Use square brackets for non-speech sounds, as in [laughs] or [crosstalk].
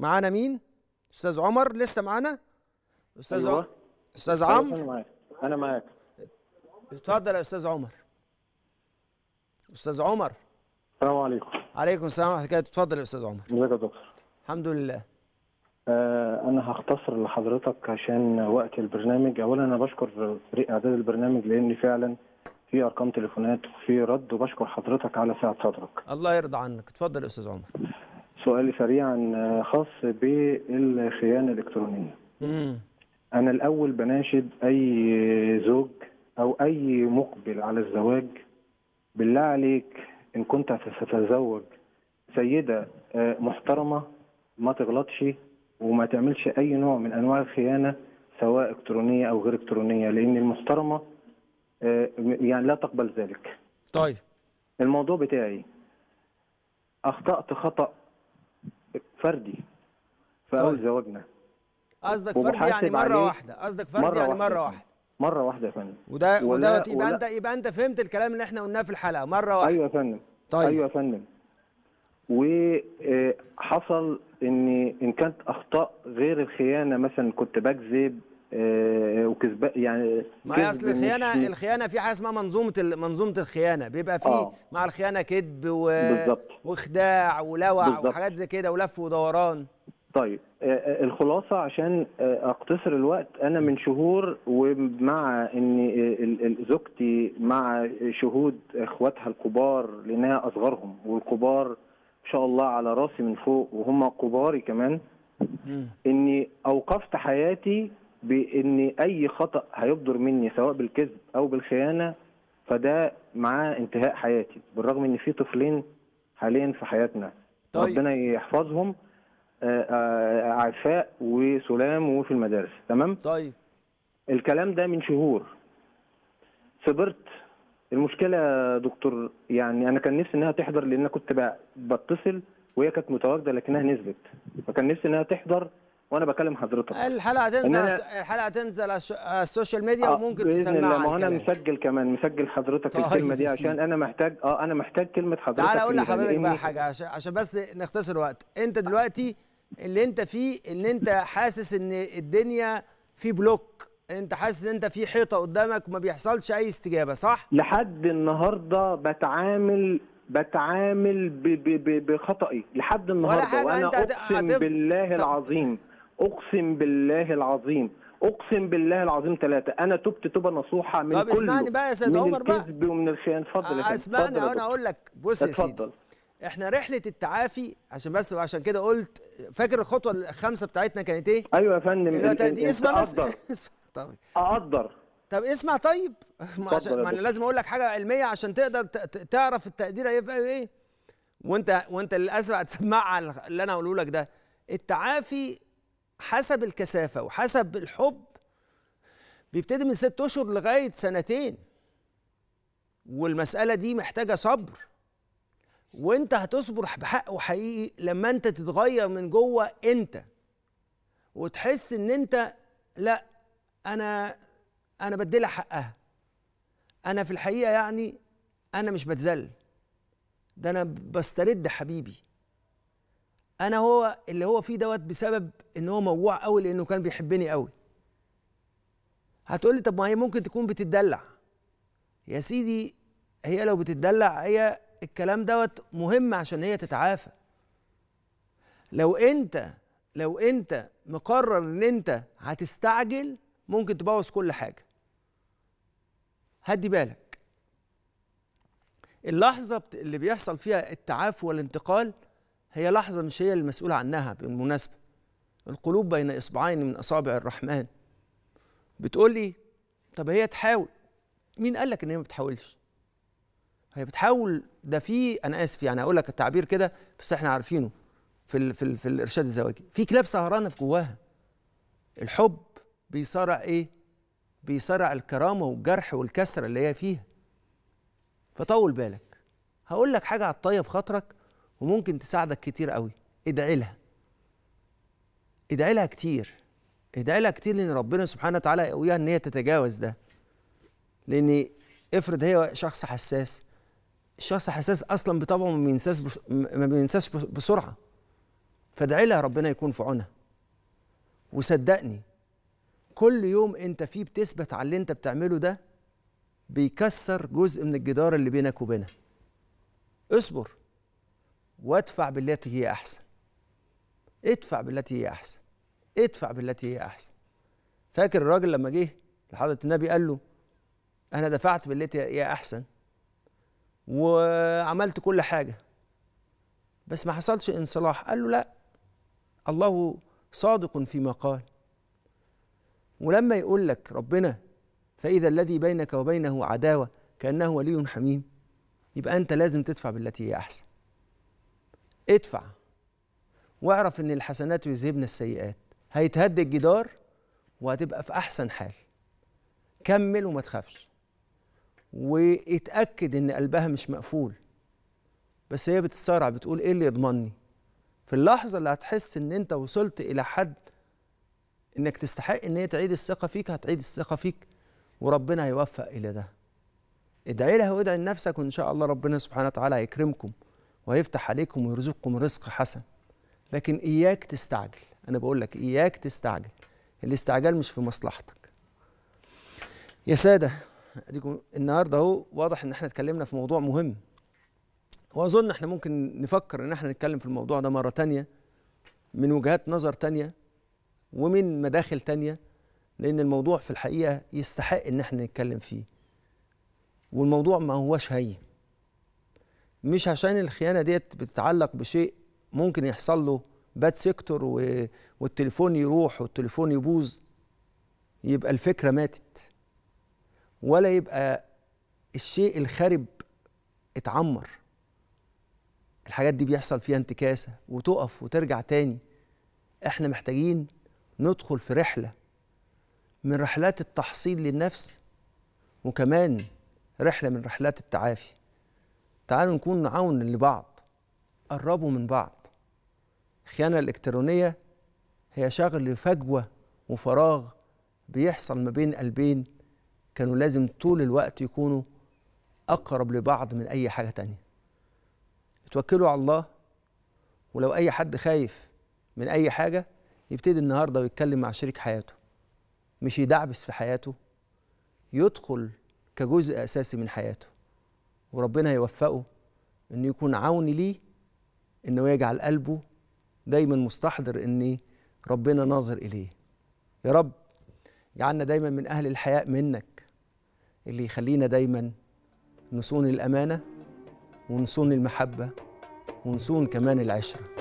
معانا مين استاذ عمر لسه معانا استاذ أيوة. عمر استاذ عمرو انا معاك انا معاك اتفضل يا استاذ عمر استاذ عمر السلام عليكم عليكم السلام ورحمه الله اتفضل يا استاذ عمر ازيك يا دكتور الحمد لله آه انا هختصر لحضرتك عشان وقت البرنامج اولا انا بشكر فريق اعداد البرنامج لان فعلا في ارقام تليفونات وفي رد وبشكر حضرتك على سعه صدرك الله يرضى عنك اتفضل يا استاذ عمر سؤالي سريعا آه، خاص بالخيانه الالكترونيه. مم. انا الاول بناشد اي زوج او اي مقبل على الزواج بالله عليك ان كنت ستتزوج سيده آه، محترمه ما تغلطش وما تعملش اي نوع من انواع الخيانه سواء الكترونيه او غير الكترونيه لان المحترمه آه، يعني لا تقبل ذلك. طيب الموضوع بتاعي اخطات خطا فردي طيب. في اول زواجنا قصدك فردي يعني مره واحده قصدك فردي يعني مره واحده مره واحده يا فندم وده وده يبقى انت يبقى انت فهمت الكلام اللي احنا قلناه في الحلقه مره واحده ايوه يا فندم طيب ايوه يا فندم وحصل آه، ان ان كانت اخطاء غير الخيانه مثلا كنت بكذب آه، وكسبان يعني ما اصل الخيانه الخيانه في حاجه اسمها منظومه منظومه الخيانه بيبقى في آه. مع الخيانه كذب و... وخداع ولوع بالزبط. وحاجات زي كده ولف ودوران طيب آه، آه، الخلاصه عشان اقتصر الوقت انا من شهور ومع ان زوجتي مع شهود اخواتها الكبار لانها اصغرهم والكبار ان شاء الله على راسي من فوق وهم كباري كمان اني اوقفت حياتي بان اي خطا هيصدر مني سواء بالكذب او بالخيانه فده معاه انتهاء حياتي بالرغم ان في طفلين حاليا في حياتنا طيب. ربنا يحفظهم آه، آه، عفاء وسلام وفي المدارس تمام طيب الكلام ده من شهور صبرت المشكله يا دكتور يعني انا كان نفسي انها تحضر لان كنت بتصل وهي كانت متواجده لكنها نزلت فكان نفسي انها تحضر وانا بكلم حضرتك الحلقه تنزل أنا... الحلقه تنزل على السوشيال ميديا آه وممكن تسمعها ما هو انا مسجل كمان مسجل حضرتك طيب الكلمه دي عشان انا محتاج اه انا محتاج كلمه حضرتك تعالى اقول لحضرتك بقى حاجه عشان عشان بس نختصر وقت انت دلوقتي اللي انت فيه ان انت حاسس ان الدنيا في بلوك انت حاسس ان انت في حيطه قدامك وما بيحصلش اي استجابه صح لحد النهارده بتعامل بتعامل بخطئي لحد النهارده وانا اقسم بالله العظيم اقسم بالله العظيم اقسم بالله العظيم ثلاثه انا تبت توبه نصوحه من طب اسمعني بقى يا سيد عمر بقى من الكذب ومن الخيان اتفضل يا آه، اسمعني انا اقول لك بص يا سيدي اتفضل احنا رحله التعافي عشان بس عشان كده قلت فاكر الخطوه الخامسه بتاعتنا كانت ايه ايوه يا فندم دي اسمع بس [laughs] طب اقدر طب اسمع طيب [laughs] ما, عشان ما انا لازم اقول لك حاجه علميه عشان تقدر تعرف التقدير هيبقى ايه وانت وانت للاسف هتسمعها اللي انا هقوله لك ده التعافي حسب الكثافه وحسب الحب بيبتدي من ست اشهر لغايه سنتين والمساله دي محتاجه صبر وانت هتصبر بحق وحقيقي لما انت تتغير من جوه انت وتحس ان انت لا انا انا بديلها حقها انا في الحقيقه يعني انا مش بتذل ده انا بسترد حبيبي انا هو اللي هو فيه دوت بسبب ان هو موجوع قوي لانه كان بيحبني قوي هتقولي طب ما هي ممكن تكون بتتدلع يا سيدي هي لو بتتدلع هي الكلام دوت مهم عشان هي تتعافى لو انت لو انت مقرر ان انت هتستعجل ممكن تبوظ كل حاجه هدي بالك اللحظه اللي بيحصل فيها التعافي والانتقال هي لحظة مش هي المسؤوله عنها بالمناسبة القلوب بين إصبعين من أصابع الرحمن بتقول لي طب هي تحاول مين قال لك إن هي ما بتحاولش هي بتحاول ده في أنا آسف يعني هقول لك التعبير كده بس إحنا عارفينه في الـ في, الـ في الإرشاد الزواجي في كلاب سهرانة في جواها الحب بيصارع إيه؟ بيصارع الكرامة والجرح والكسرة اللي هي فيها فطول بالك هقول لك حاجة هتطيب خاطرك وممكن تساعدك كتير قوي ادعي لها ادعي لها كتير ادعي لها كتير لان ربنا سبحانه وتعالى يقويها ان هي تتجاوز ده لان افرض هي شخص حساس الشخص حساس اصلا بطبعه ما بينساش ما بينساش بسرعه فادعي لها ربنا يكون في عونها وصدقني كل يوم انت فيه بتثبت على اللي انت بتعمله ده بيكسر جزء من الجدار اللي بينك وبينها اصبر وادفع بالتي هي احسن ادفع بالتي هي احسن ادفع بالتي هي احسن فاكر الراجل لما جه لحضره النبي قال له انا دفعت بالتي هي احسن وعملت كل حاجه بس ما حصلش انصلاح قال له لا الله صادق فيما قال ولما يقول لك ربنا فإذا الذي بينك وبينه عداوة كأنه ولي حميم يبقى أنت لازم تدفع بالتي هي أحسن ادفع واعرف ان الحسنات يذهبن السيئات هيتهد الجدار وهتبقى في احسن حال كمل وما تخافش واتاكد ان قلبها مش مقفول بس هي بتتسارع بتقول ايه اللي يضمني في اللحظه اللي هتحس ان انت وصلت الى حد انك تستحق ان هي تعيد الثقه فيك هتعيد الثقه فيك وربنا هيوفق الى ده ادعي لها وادعي لنفسك وان شاء الله ربنا سبحانه وتعالى هيكرمكم وهيفتح عليكم ويرزقكم رزق حسن لكن إياك تستعجل أنا بقول لك إياك تستعجل الاستعجال مش في مصلحتك يا سادة أديكم النهاردة أهو واضح إن إحنا اتكلمنا في موضوع مهم وأظن إحنا ممكن نفكر إن إحنا نتكلم في الموضوع ده مرة تانية من وجهات نظر تانية ومن مداخل تانية لأن الموضوع في الحقيقة يستحق إن إحنا نتكلم فيه والموضوع ما هوش هين مش عشان الخيانه ديت بتتعلق بشيء ممكن يحصل له باد سيكتور و... والتليفون يروح والتليفون يبوظ يبقى الفكره ماتت ولا يبقى الشيء الخارب اتعمر الحاجات دي بيحصل فيها انتكاسه وتقف وترجع تاني احنا محتاجين ندخل في رحله من رحلات التحصيل للنفس وكمان رحله من رحلات التعافي تعالوا نكون نعاون لبعض قربوا من بعض الخيانة الإلكترونية هي شغل فجوة وفراغ بيحصل ما بين قلبين كانوا لازم طول الوقت يكونوا أقرب لبعض من أي حاجة تانية اتوكلوا على الله ولو أي حد خايف من أي حاجة يبتدي النهاردة ويتكلم مع شريك حياته مش يدعبس في حياته يدخل كجزء أساسي من حياته وربنا يوفقه انه يكون عون ليه انه يجعل قلبه دايما مستحضر ان ربنا ناظر اليه يا رب جعلنا دايما من اهل الحياء منك اللي يخلينا دايما نصون الامانه ونصون المحبه ونصون كمان العشره